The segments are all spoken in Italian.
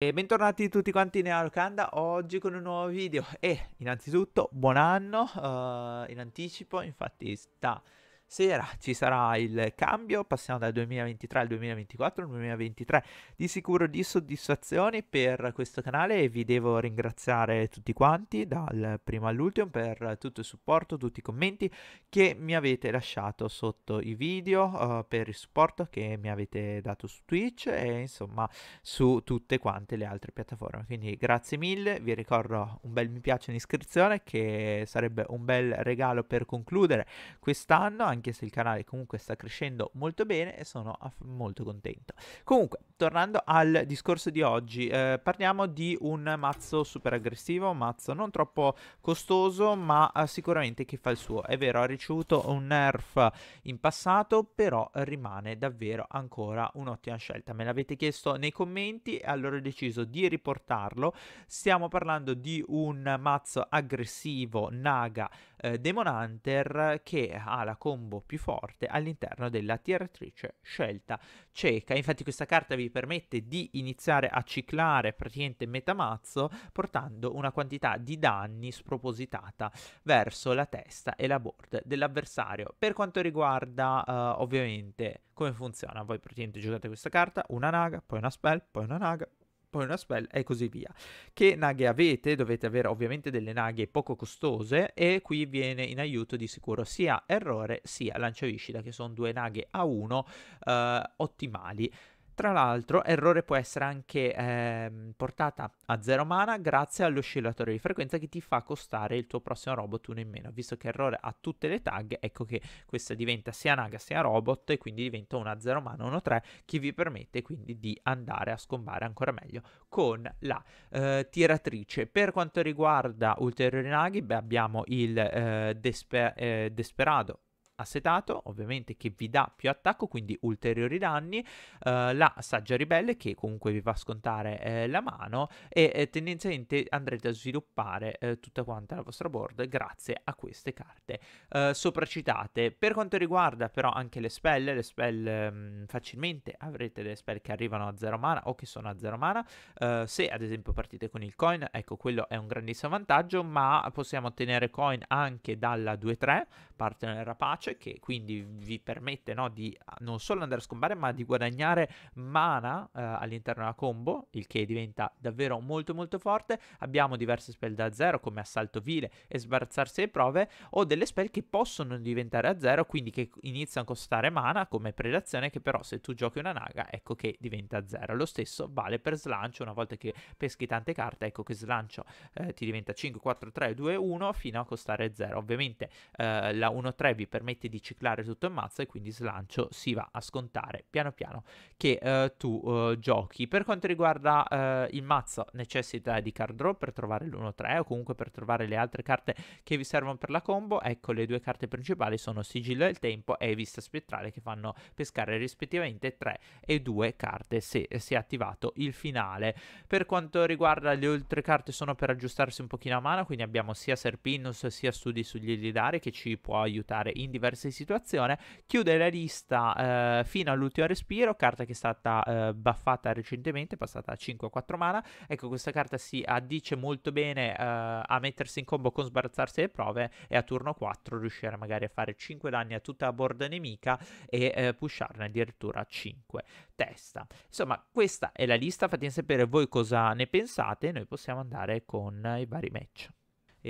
E bentornati tutti quanti nella locanda oggi con un nuovo video e innanzitutto buon anno uh, in anticipo infatti sta sera ci sarà il cambio, passiamo dal 2023 al 2024, il 2023 di sicuro di soddisfazioni per questo canale e vi devo ringraziare tutti quanti dal primo all'ultimo per tutto il supporto, tutti i commenti che mi avete lasciato sotto i video, uh, per il supporto che mi avete dato su Twitch e insomma su tutte quante le altre piattaforme. Quindi grazie mille, vi ricordo un bel mi piace, in iscrizione che sarebbe un bel regalo per concludere quest'anno anche se il canale comunque sta crescendo molto bene e sono aff- molto contento. Comunque, tornando al discorso di oggi, eh, parliamo di un mazzo super aggressivo, un mazzo non troppo costoso, ma eh, sicuramente che fa il suo. È vero, ha ricevuto un nerf in passato, però rimane davvero ancora un'ottima scelta. Me l'avete chiesto nei commenti e allora ho deciso di riportarlo. Stiamo parlando di un mazzo aggressivo Naga eh, Demon Hunter che ha la combo più forte all'interno della tiratrice cioè scelta cieca. Infatti questa carta vi permette di iniziare a ciclare praticamente metamazzo portando una quantità di danni spropositata verso la testa e la board dell'avversario. Per quanto riguarda eh, ovviamente come funziona, voi praticamente giocate questa carta, una naga, poi una spell, poi una naga, poi una spell e così via. Che naghe avete? Dovete avere ovviamente delle naghe poco costose e qui viene in aiuto di sicuro sia errore sia lanciaviscita che sono due naghe a 1 eh, ottimali. Tra l'altro, errore può essere anche eh, portata a zero mana grazie all'oscillatore di frequenza che ti fa costare il tuo prossimo robot uno in meno. Visto che errore ha tutte le tag, ecco che questa diventa sia naga sia robot e quindi diventa una zero mana 1-3 che vi permette quindi di andare a scombare ancora meglio con la eh, tiratrice. Per quanto riguarda ulteriori naghi, beh, abbiamo il eh, Desper- eh, Desperado assetato, ovviamente che vi dà più attacco, quindi ulteriori danni, eh, la saggia ribelle che comunque vi fa scontare eh, la mano e eh, tendenzialmente andrete a sviluppare eh, tutta quanta la vostra board grazie a queste carte eh, sopracitate. Per quanto riguarda però anche le spell, le spelle mh, mm, facilmente avrete delle spell che arrivano a zero mana o che sono a zero mana, eh, se ad esempio partite con il coin, ecco quello è un grandissimo vantaggio, ma possiamo ottenere coin anche dalla 2-3, partner rapace, veloce che quindi vi permette no, di ah, non solo andare a scombare ma di guadagnare mana eh, all'interno della combo, il che diventa davvero molto molto forte. Abbiamo diverse spell da zero come assalto vile e sbarazzarsi le prove o delle spell che possono diventare a zero, quindi che iniziano a costare mana come predazione che però se tu giochi una naga ecco che diventa a zero. Lo stesso vale per slancio, una volta che peschi tante carte ecco che slancio eh, ti diventa 5, 4, 3, 2, 1 fino a costare 0. Ovviamente eh, la 1-3 vi permette permette di ciclare tutto il mazzo e quindi slancio si va a scontare piano piano che eh, tu eh, giochi. Per quanto riguarda eh, il mazzo necessita di card draw per trovare l'1-3 o comunque per trovare le altre carte che vi servono per la combo. Ecco le due carte principali sono Sigillo del Tempo e Vista Spettrale che fanno pescare rispettivamente 3 e 2 carte se si è attivato il finale. Per quanto riguarda le altre carte sono per aggiustarsi un pochino a mano, quindi abbiamo sia Serpinus sia Studi sugli Illidari che ci può aiutare in diversi diverse situazioni. Chiude la lista eh, fino all'ultimo respiro, carta che è stata eh, buffata recentemente, passata a 5-4 mana. Ecco, questa carta si addice molto bene eh, a mettersi in combo con sbarazzarsi le prove e a turno 4 riuscire magari a fare 5 danni a tutta la board nemica e eh, pusharne addirittura 5 testa. Insomma, questa è la lista, fatemi sapere voi cosa ne pensate, noi possiamo andare con i vari match.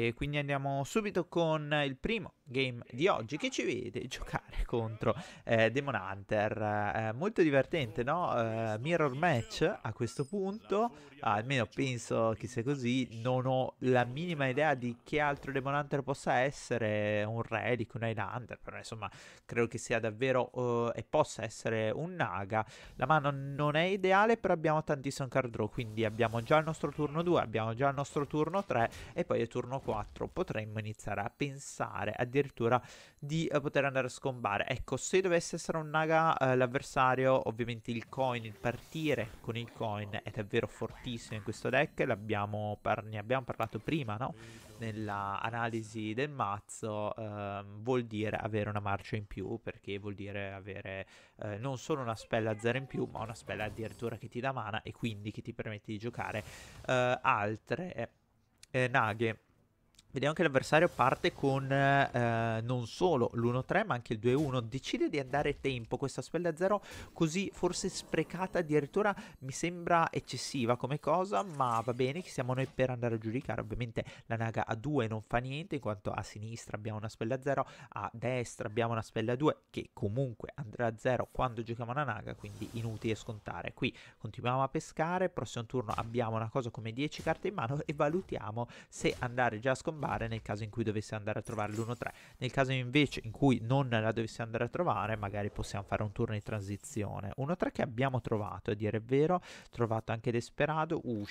E quindi andiamo subito con il primo game di oggi che ci vede giocare contro eh, Demon Hunter. Eh, molto divertente, no? Eh, mirror match a questo punto, ah, almeno penso che sia così. Non ho la minima idea di che altro Demon Hunter possa essere, un Relic, un Hunter. però insomma credo che sia davvero eh, e possa essere un Naga. La mano non è ideale, però abbiamo tantissimo card draw, quindi abbiamo già il nostro turno 2, abbiamo già il nostro turno 3 e poi è turno 4. 4 potremmo iniziare a pensare addirittura di eh, poter andare a scombare. Ecco, se dovesse essere un naga eh, l'avversario, ovviamente il coin, il partire con il coin è davvero fortissimo in questo deck, L'abbiamo par- ne abbiamo parlato prima, no? Nell'analisi del mazzo eh, vuol dire avere una marcia in più, perché vuol dire avere eh, non solo una spella a zero in più, ma una spella addirittura che ti dà mana e quindi che ti permette di giocare eh, altre eh, naghe Vediamo che l'avversario parte con eh, non solo l'1-3 ma anche il 2-1 Decide di andare tempo questa spella da 0 così forse sprecata addirittura mi sembra eccessiva come cosa Ma va bene che siamo noi per andare a giudicare Ovviamente la naga a 2 non fa niente in quanto a sinistra abbiamo una spella da 0 A destra abbiamo una spella da 2 che comunque andrà a 0 quando giochiamo la naga Quindi inutile scontare Qui continuiamo a pescare, prossimo turno abbiamo una cosa come 10 carte in mano E valutiamo se andare già a scommettere gambare nel caso in cui dovesse andare a trovare l'1-3. Nel caso invece in cui non la dovesse andare a trovare, magari possiamo fare un turno di transizione. 1-3 che abbiamo trovato, a dire il vero, trovato anche Desperado, uh,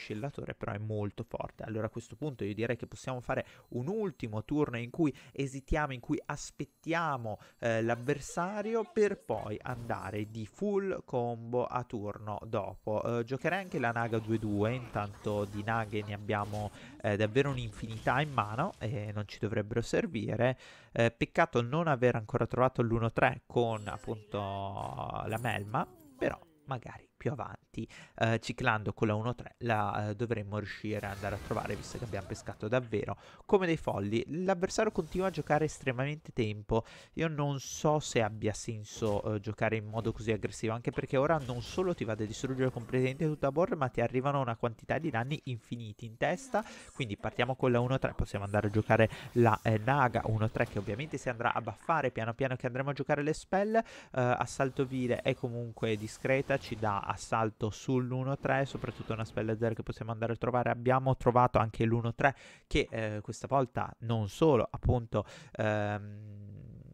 però è molto forte. Allora a questo punto io direi che possiamo fare un ultimo turno in cui esitiamo, in cui aspettiamo eh, l'avversario per poi andare di full combo a turno dopo. Eh, giocherei anche la Naga 2-2, intanto di Naghe ne abbiamo eh, davvero un'infinità in mano mano e non ci dovrebbero servire. Eh, peccato non aver ancora trovato l'1-3 con appunto la melma, però magari più avanti avanti eh, ciclando con la 1-3 la eh, dovremmo riuscire ad andare a trovare visto che abbiamo pescato davvero come dei folli. L'avversario continua a giocare estremamente tempo, io non so se abbia senso eh, giocare in modo così aggressivo anche perché ora non solo ti va a distruggere completamente tutto a bordo ma ti arrivano una quantità di danni infiniti in testa, quindi partiamo con la 1-3, possiamo andare a giocare la eh, Naga 1-3 che ovviamente si andrà a baffare piano piano che andremo a giocare le spell, eh, assalto vile è comunque discreta, ci dà assalto trovato sull'1-3, soprattutto una spella 0 che possiamo andare a trovare, abbiamo trovato anche l'1-3 che eh, questa volta non solo appunto ehm,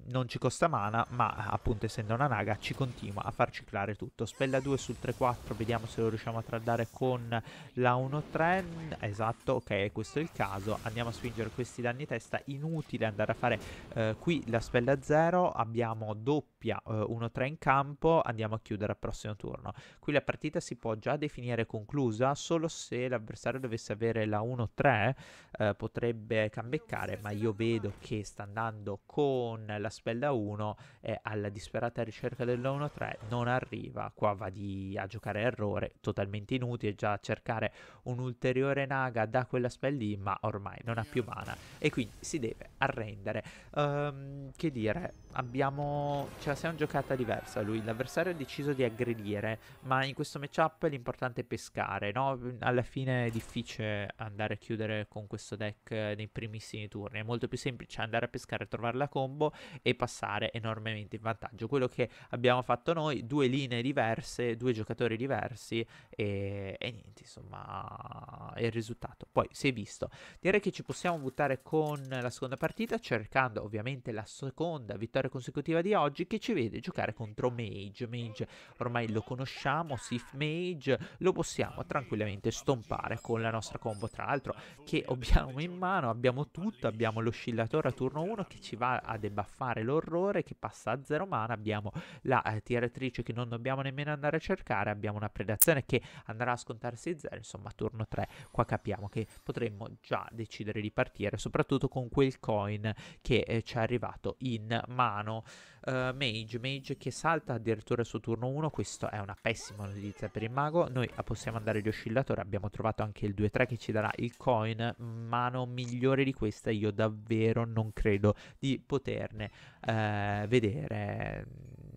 non ci costa mana, ma appunto essendo una naga ci continua a far ciclare tutto. Spella 2 sul 3-4, vediamo se lo riusciamo a tradare con la 1-3. Esatto, ok, questo è il caso. Andiamo a spingere questi danni testa, inutile andare a fare eh, qui la spella 0, abbiamo doppio doppia, 1-3 eh, in campo, andiamo a chiudere al prossimo turno. Qui la partita si può già definire conclusa, solo se l'avversario dovesse avere la 1-3 eh, potrebbe cambeccare, ma io vedo che sta andando con la spella 1 e alla disperata ricerca della 1-3 non arriva, qua va di, a giocare errore, totalmente inutile già cercare un'ulteriore naga da quella spell lì, ma ormai non ha più mana e quindi si deve arrendere. Um, che dire, abbiamo... Cioè, Ora cioè, se è giocata diversa lui, l'avversario ha deciso di aggredire, ma in questo matchup l'importante è pescare, no? Alla fine è difficile andare a chiudere con questo deck nei primissimi turni, è molto più semplice cioè, andare a pescare, trovare la combo e passare enormemente in vantaggio. Quello che abbiamo fatto noi, due linee diverse, due giocatori diversi e, e niente, insomma, è il risultato. Poi si è visto. Direi che ci possiamo buttare con la seconda partita, cercando ovviamente la seconda vittoria consecutiva di oggi che ci vede giocare contro Mage. Mage ormai lo conosciamo, Sif Mage, lo possiamo tranquillamente stompare con la nostra combo, tra l'altro, che abbiamo in mano, abbiamo tutto, abbiamo l'oscillatore a turno 1 che ci va a debuffare l'orrore, che passa a 0 mana, abbiamo la eh, tiratrice che non dobbiamo nemmeno andare a cercare, abbiamo una predazione che andrà a scontarsi 0, insomma, turno 3, qua capiamo che potremmo già decidere di partire, soprattutto con quel coin che eh, ci è arrivato in mano. Uh, Mage Mage Mage che salta addirittura su turno 1 Questo è una pessima notizia per il mago Noi possiamo andare di oscillatore Abbiamo trovato anche il 2-3 che ci darà il coin Mano migliore di questa Io davvero non credo di poterne eh, vedere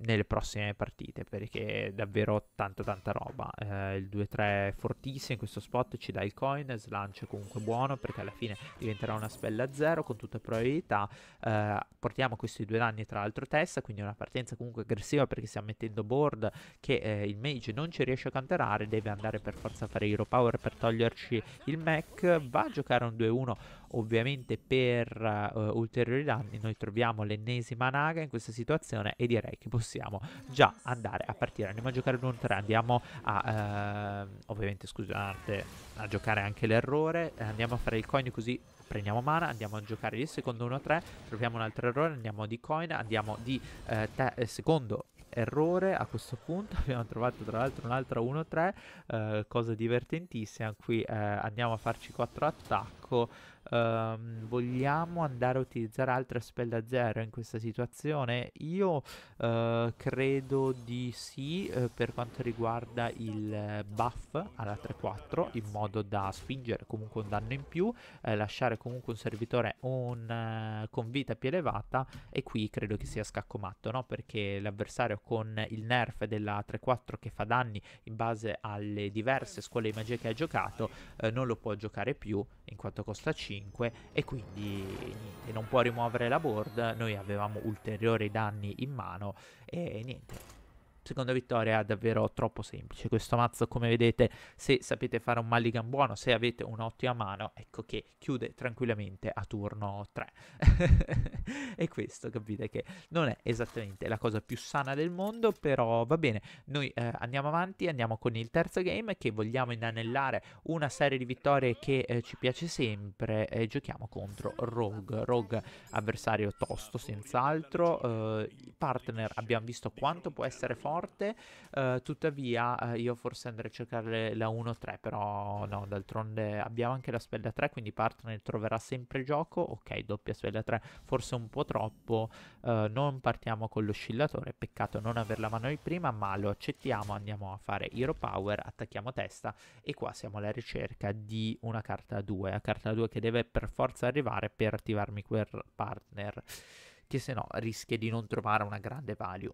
nelle prossime partite perché è davvero tanta tanta roba. Eh, il 2-3 fortissimo in questo spot, ci dà il coin, slancio comunque buono perché alla fine diventerà una spella a zero con tutta probabilità. Eh, portiamo questi due danni tra l'altro testa, quindi una partenza comunque aggressiva perché stiamo mettendo board che eh, il mage non ci riesce a canterare, deve andare per forza a fare hero power per toglierci il mech, va a giocare un 2-1 Ovviamente per uh, ulteriori danni noi troviamo l'ennesima naga in questa situazione e direi che possiamo già andare a partire. Andiamo a giocare l'1-3, andiamo a... Uh, ovviamente scusate, a giocare anche l'errore, andiamo a fare il coin così prendiamo mana, andiamo a giocare il secondo 1-3, troviamo un altro errore, andiamo di coin, andiamo di eh, eh secondo errore a questo punto abbiamo trovato tra l'altro un'altra 1-3 eh, cosa divertentissima qui eh, andiamo a farci 4 attacco ecco, ehm, vogliamo andare a utilizzare altre spell da zero in questa situazione? Io eh, credo di sì eh, per quanto riguarda il buff alla 3-4 in modo da spingere comunque un danno in più, eh, lasciare comunque un servitore un, eh, con vita più elevata e qui credo che sia scacco matto, no? Perché l'avversario con il nerf della 3-4 che fa danni in base alle diverse scuole di magia che ha giocato eh, non lo può giocare più in quanto quanto costa 5 e quindi niente, non può rimuovere la board, noi avevamo ulteriori danni in mano e niente, seconda vittoria è davvero troppo semplice. Questo mazzo, come vedete, se sapete fare un mulligan buono, se avete un'ottima mano, ecco che chiude tranquillamente a turno 3. e questo capite che non è esattamente la cosa più sana del mondo, però va bene. Noi eh, andiamo avanti, andiamo con il terzo game che vogliamo inanellare una serie di vittorie che eh, ci piace sempre e giochiamo contro Rogue. Rogue avversario tosto, senz'altro. Eh, I partner abbiamo visto quanto può essere forte morte. Uh, tuttavia, uh, io forse andrei a cercare la 1-3, però no, d'altronde abbiamo anche la spella 3, quindi partner troverà sempre gioco. Ok, doppia spella 3, forse un po' troppo. Uh, non partiamo con l'oscillatore, peccato non averla mano di prima, ma lo accettiamo, andiamo a fare Hero Power, attacchiamo testa e qua siamo alla ricerca di una carta 2, la carta 2 che deve per forza arrivare per attivarmi quel partner che se no rischia di non trovare una grande value.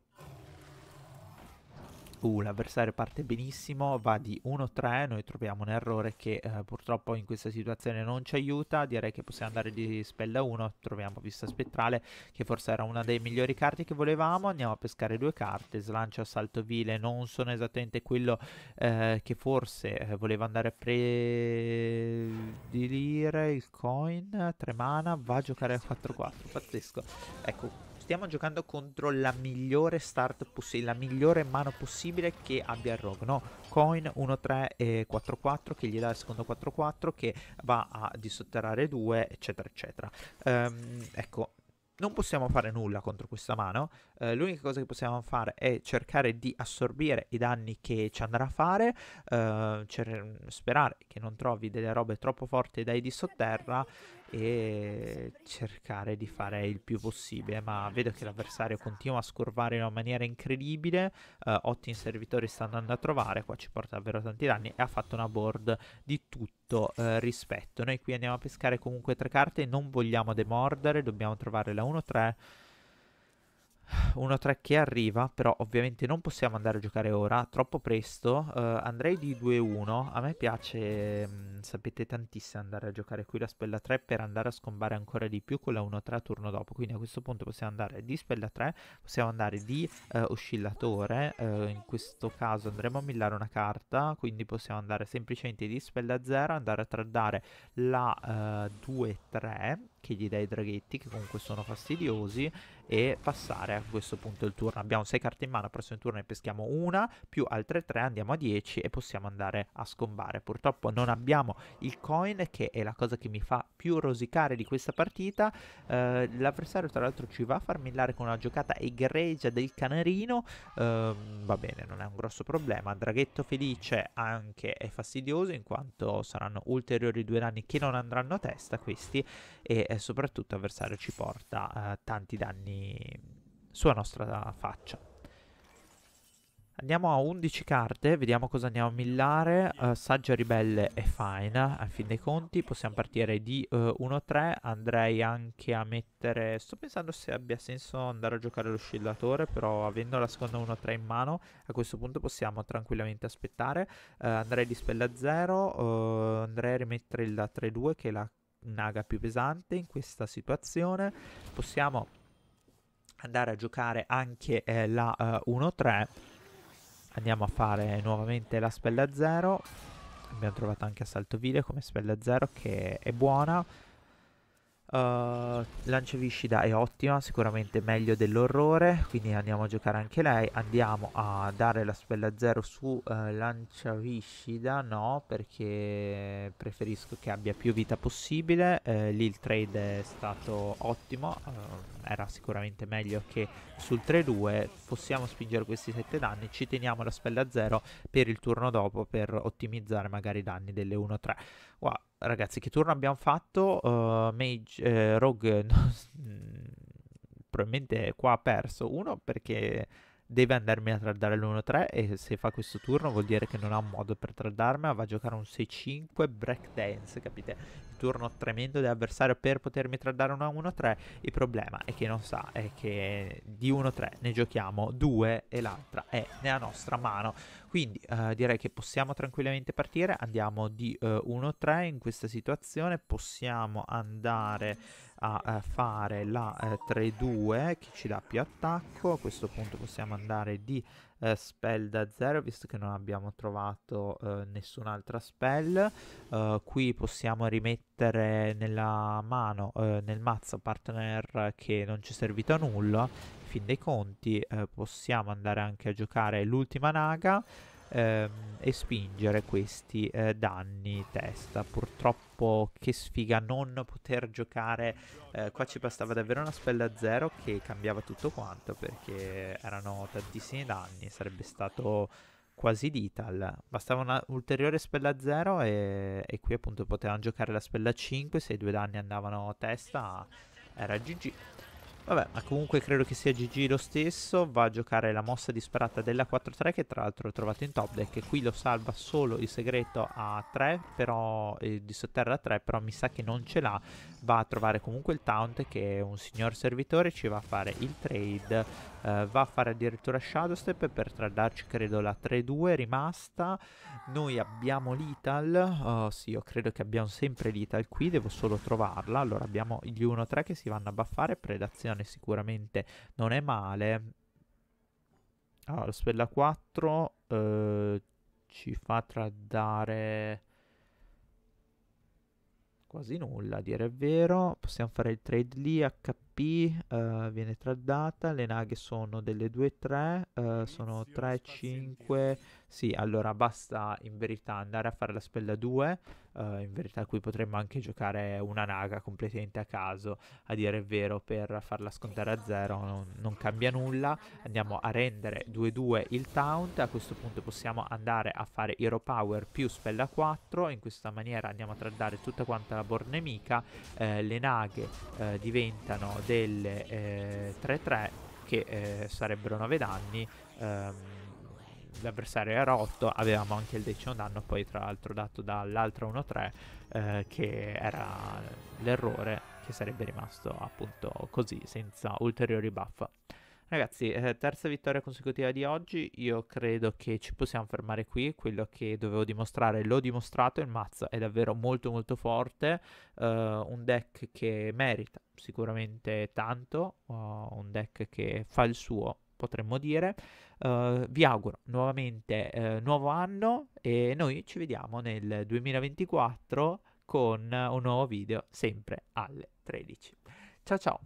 Uh, l'avversario parte benissimo, va di 1-3, noi troviamo un errore che eh, purtroppo in questa situazione non ci aiuta, direi che possiamo andare di spell da 1, troviamo vista spettrale che forse era una dei migliori carte che volevamo, andiamo a pescare due carte, slancio assalto vile, non sono esattamente quello eh, che forse eh, voleva andare a predilire, il coin, tre mana, va a giocare a 4-4, pazzesco, ecco stiamo giocando contro la migliore start possibile, la migliore mano possibile che abbia il rogue, no? Coin 1, 3 e 4, 4 che gli dà il secondo 4, 4 che va a dissotterrare 2, eccetera, eccetera. Um, ecco, non possiamo fare nulla contro questa mano, eh, l'unica cosa che possiamo fare è cercare di assorbire i danni che ci andrà a fare, eh, sperare che non trovi delle robe troppo forti dai di sotterra, e cercare di fare il più possibile, ma vedo che l'avversario continua a scorvare in una maniera incredibile, uh, Ottin servitori sta andando a trovare, qua ci porta davvero tanti danni e ha fatto una board di tutto uh, rispetto. Noi qui andiamo a pescare comunque tre carte, non vogliamo demordere, dobbiamo trovare la 1-3 1-3 che arriva, però ovviamente non possiamo andare a giocare ora, troppo presto. Uh, andrei di 2-1. A me piace, mh, sapete tantissimo, andare a giocare qui la spella 3 per andare a scombare ancora di più con la 1-3 turno dopo. Quindi a questo punto possiamo andare di spella 3, possiamo andare di uh, oscillatore. Uh, in questo caso andremo a millare una carta, quindi possiamo andare semplicemente di spella 0, andare a tradare la 2-3 che gli dai i draghetti che comunque sono fastidiosi e passare pescare a questo punto il turno. Abbiamo 6 carte in mano, al prossimo turno ne peschiamo una, più altre 3 andiamo a 10 e possiamo andare a scombare. Purtroppo non abbiamo il coin che è la cosa che mi fa più rosicare di questa partita. Eh, l'avversario tra l'altro ci va a far millare con una giocata egregia del canarino. Eh, va bene, non è un grosso problema. Draghetto felice anche è fastidioso in quanto saranno ulteriori due danni che non andranno a testa questi e, e eh, soprattutto avversario ci porta eh, tanti danni sulla nostra faccia. Andiamo a 11 carte, vediamo cosa andiamo a millare. Uh, eh, Saggio Ribelle è Fine, a fin dei conti. Possiamo partire di uh, eh, 1-3. Andrei anche a mettere... Sto pensando se abbia senso andare a giocare l'oscillatore, però avendo la seconda 1-3 in mano, a questo punto possiamo tranquillamente aspettare. Uh, andrei di spella 0, andrei a rimettere il 3-2 che è la naga più pesante in questa situazione. Possiamo andare a giocare anche eh, la eh, 1-3 andiamo a fare nuovamente la spella 0 abbiamo trovato anche assalto vile come spella 0 che è buona Uh, viscida è ottima, sicuramente meglio dell'orrore, quindi andiamo a giocare anche lei. Andiamo a dare la spella 0 su uh, viscida no, perché preferisco che abbia più vita possibile. Uh, lì il trade è stato ottimo, era sicuramente meglio che sul 3-2 possiamo spingere questi 7 danni, ci teniamo la spella a 0 per il turno dopo per ottimizzare magari i danni delle 1-3. Wow, ragazzi, che turno abbiamo fatto? Uh, Mage, eh, Rogue, no, probabilmente qua ha perso. Uno perché deve andarmi a tradare l'1-3 e se fa questo turno vuol dire che non ha un modo per tradarmi, va a giocare un 6-5 breakdance, capite? Il turno tremendo dell'avversario per potermi tradare una 1-3, il problema è che non sa, è che di 1-3 ne giochiamo 2 e l'altra è nella nostra mano, quindi eh, direi che possiamo tranquillamente partire, andiamo di eh, 1-3 in questa situazione, possiamo andare a eh, fare la 3-2 eh, che ci dà più attacco. A questo punto possiamo andare di eh, spell da 0 visto che non abbiamo trovato nessun'altra spell. qui possiamo rimettere nella mano, nel mazzo partner che non ci è servito a nulla. Fin dei conti possiamo andare anche a giocare l'ultima naga ehm, spingere questi eh, danni testa. Purtroppo che sfiga non poter giocare, eh, qua ci bastava davvero una spella zero che cambiava tutto quanto perché erano tantissimi danni, sarebbe stato quasi lethal. Bastava un'ulteriore spella 0 e, e, qui appunto potevano giocare la spella 5, se i due danni andavano a testa era GG. Vabbè, ma comunque credo che sia GG lo stesso. Va a giocare la mossa disperata della 4-3 che tra l'altro ho trovato in top deck. Qui lo salva solo il segreto a 3, però eh, di sotterra a 3, però mi sa che non ce l'ha. Va a trovare comunque il taunt che è un signor servitore, ci va a fare il trade eh, va a fare addirittura Shadowstep per tradarci credo la 3-2 rimasta noi abbiamo l'Ital oh, sì io credo che abbiamo sempre l'Ital qui devo solo trovarla allora abbiamo gli 1-3 che si vanno a buffare, predazione sicuramente non è male allora lo spella 4 eh, ci fa tradare quasi nulla a dire il vero possiamo fare il trade lì HP P uh, viene tradata, le naghe sono delle 2-3, uh, eh, sono 3-5, sì allora basta in verità andare a fare la spella 2, uh, eh, in verità qui potremmo anche giocare una naga completamente a caso, a dire il vero per farla scontare a 0 non, non cambia nulla, andiamo a rendere 2-2 il taunt, a questo punto possiamo andare a fare hero power più spella 4, in questa maniera andiamo a tradare tutta quanta la board nemica, eh, le naghe eh, diventano delle eh, 3-3 che eh, sarebbero 9 danni. Ehm, l'avversario era 8, avevamo anche il decimo danno poi tra l'altro dato dall'altra 1-3 eh, che era l'errore che sarebbe rimasto appunto così senza ulteriori buff. Ragazzi, eh, terza vittoria consecutiva di oggi, io credo che ci possiamo fermare qui, quello che dovevo dimostrare l'ho dimostrato, il mazzo è davvero molto molto forte, uh, un deck che merita sicuramente tanto, uh, un deck che fa il suo potremmo dire, uh, vi auguro nuovamente nuovo anno e noi ci vediamo nel 2024 con un nuovo video sempre alle 13. Ciao ciao!